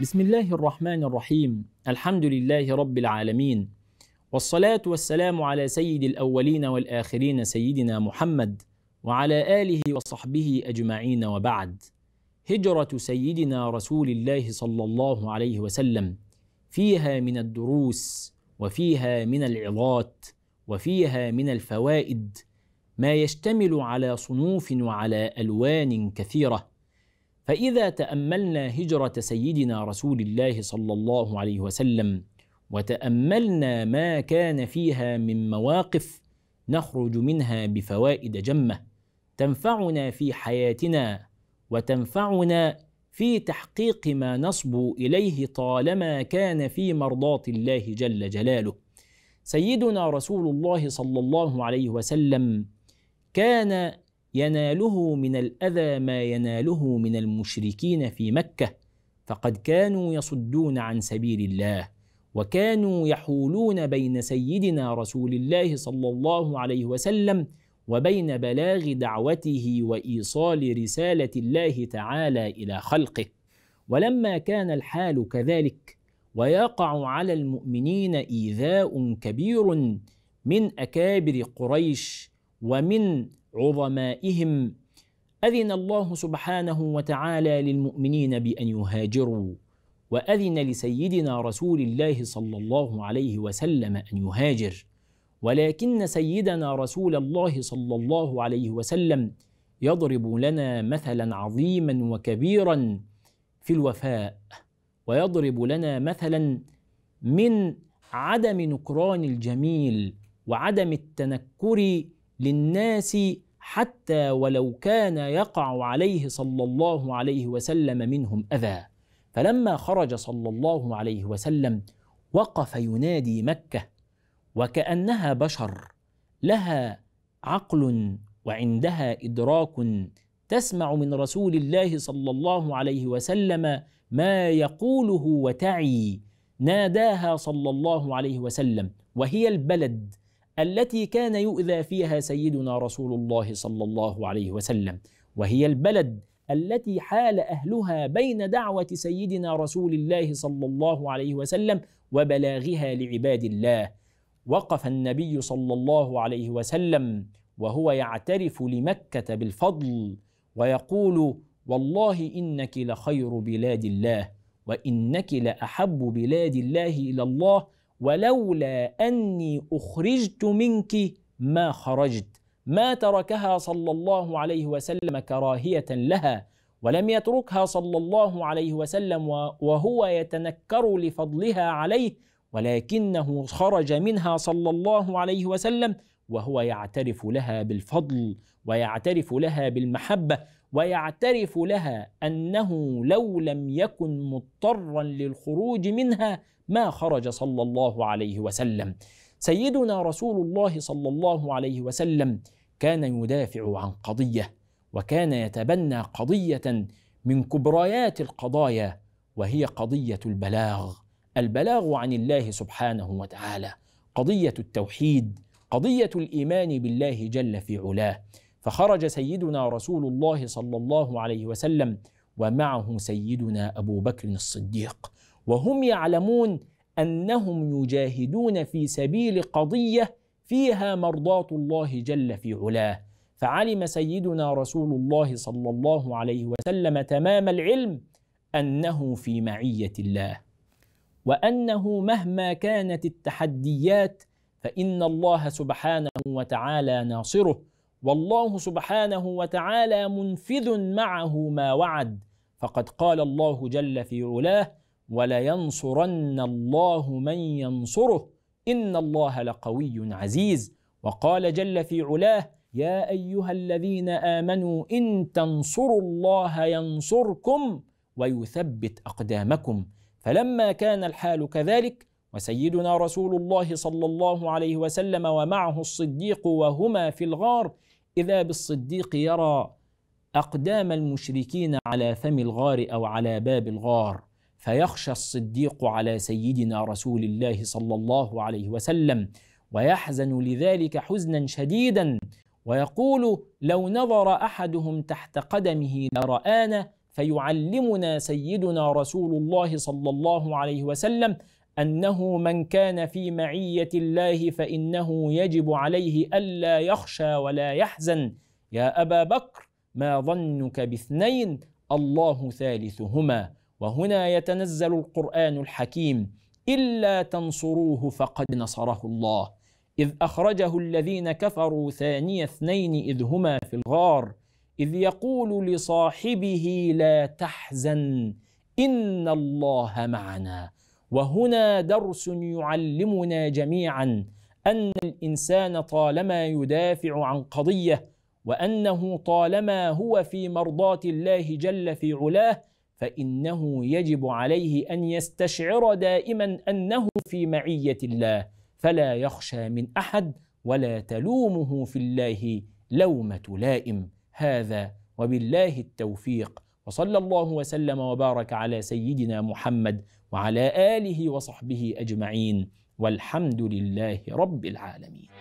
بسم الله الرحمن الرحيم الحمد لله رب العالمين والصلاة والسلام على سيد الأولين والآخرين سيدنا محمد وعلى آله وصحبه أجمعين وبعد هجرة سيدنا رسول الله صلى الله عليه وسلم فيها من الدروس وفيها من العظات وفيها من الفوائد ما يشتمل على صنوف وعلى ألوان كثيرة فإذا تأملنا هجرة سيدنا رسول الله صلى الله عليه وسلم وتأملنا ما كان فيها من مواقف نخرج منها بفوائد جمة تنفعنا في حياتنا وتنفعنا في تحقيق ما نصبو إليه طالما كان في مرضاة الله جل جلاله سيدنا رسول الله صلى الله عليه وسلم كان يناله من الاذى ما يناله من المشركين في مكه فقد كانوا يصدون عن سبيل الله وكانوا يحولون بين سيدنا رسول الله صلى الله عليه وسلم وبين بلاغ دعوته وايصال رساله الله تعالى الى خلقه ولما كان الحال كذلك ويقع على المؤمنين ايذاء كبير من اكابر قريش ومن عظمائهم أذن الله سبحانه وتعالى للمؤمنين بأن يهاجروا وأذن لسيدنا رسول الله صلى الله عليه وسلم أن يهاجر ولكن سيدنا رسول الله صلى الله عليه وسلم يضرب لنا مثلا عظيما وكبيرا في الوفاء ويضرب لنا مثلا من عدم نكران الجميل وعدم التنكر للناس حتى ولو كان يقع عليه صلى الله عليه وسلم منهم اذى فلما خرج صلى الله عليه وسلم وقف ينادي مكه وكانها بشر لها عقل وعندها ادراك تسمع من رسول الله صلى الله عليه وسلم ما يقوله وتعي ناداها صلى الله عليه وسلم وهي البلد التي كان يؤذى فيها سيدنا رسول الله صلى الله عليه وسلم وهي البلد التي حال اهلها بين دعوه سيدنا رسول الله صلى الله عليه وسلم وبلاغها لعباد الله وقف النبي صلى الله عليه وسلم وهو يعترف لمكه بالفضل ويقول والله انك لخير بلاد الله وانك لاحب بلاد الله الى الله ولولا أني أخرجت منك ما خرجت ما تركها صلى الله عليه وسلم كراهية لها ولم يتركها صلى الله عليه وسلم وهو يتنكر لفضلها عليه ولكنه خرج منها صلى الله عليه وسلم وهو يعترف لها بالفضل ويعترف لها بالمحبه ويعترف لها انه لو لم يكن مضطرا للخروج منها ما خرج صلى الله عليه وسلم سيدنا رسول الله صلى الله عليه وسلم كان يدافع عن قضيه وكان يتبنى قضيه من كبريات القضايا وهي قضيه البلاغ البلاغ عن الله سبحانه وتعالى قضيه التوحيد قضيه الايمان بالله جل في علاه فخرج سيدنا رسول الله صلى الله عليه وسلم ومعه سيدنا ابو بكر الصديق وهم يعلمون انهم يجاهدون في سبيل قضيه فيها مرضاه الله جل في علاه فعلم سيدنا رسول الله صلى الله عليه وسلم تمام العلم انه في معيه الله وانه مهما كانت التحديات فان الله سبحانه وتعالى ناصره والله سبحانه وتعالى منفذ معه ما وعد فقد قال الله جل في علاه ولينصرن الله من ينصره ان الله لقوي عزيز وقال جل في علاه يا ايها الذين امنوا ان تنصروا الله ينصركم ويثبت اقدامكم فلما كان الحال كذلك وسيدنا رسول الله صلى الله عليه وسلم ومعه الصديق وهما في الغار إذا بالصديق يرى أقدام المشركين على فم الغار أو على باب الغار فيخشى الصديق على سيدنا رسول الله صلى الله عليه وسلم ويحزن لذلك حزنا شديدا ويقول لو نظر احدهم تحت قدمه لرانا فيعلمنا سيدنا رسول الله صلى الله عليه وسلم انه من كان في معيه الله فانه يجب عليه الا يخشى ولا يحزن يا ابا بكر ما ظنك باثنين الله ثالثهما وهنا يتنزل القران الحكيم الا تنصروه فقد نصره الله اذ اخرجه الذين كفروا ثاني اثنين اذ هما في الغار اذ يقول لصاحبه لا تحزن ان الله معنا وهنا درس يعلمنا جميعا ان الانسان طالما يدافع عن قضيه وانه طالما هو في مرضاه الله جل في علاه فانه يجب عليه ان يستشعر دائما انه في معيه الله فلا يخشى من احد ولا تلومه في الله لومه لائم هذا وبالله التوفيق وصلى الله وسلم وبارك على سيدنا محمد وعلى اله وصحبه اجمعين والحمد لله رب العالمين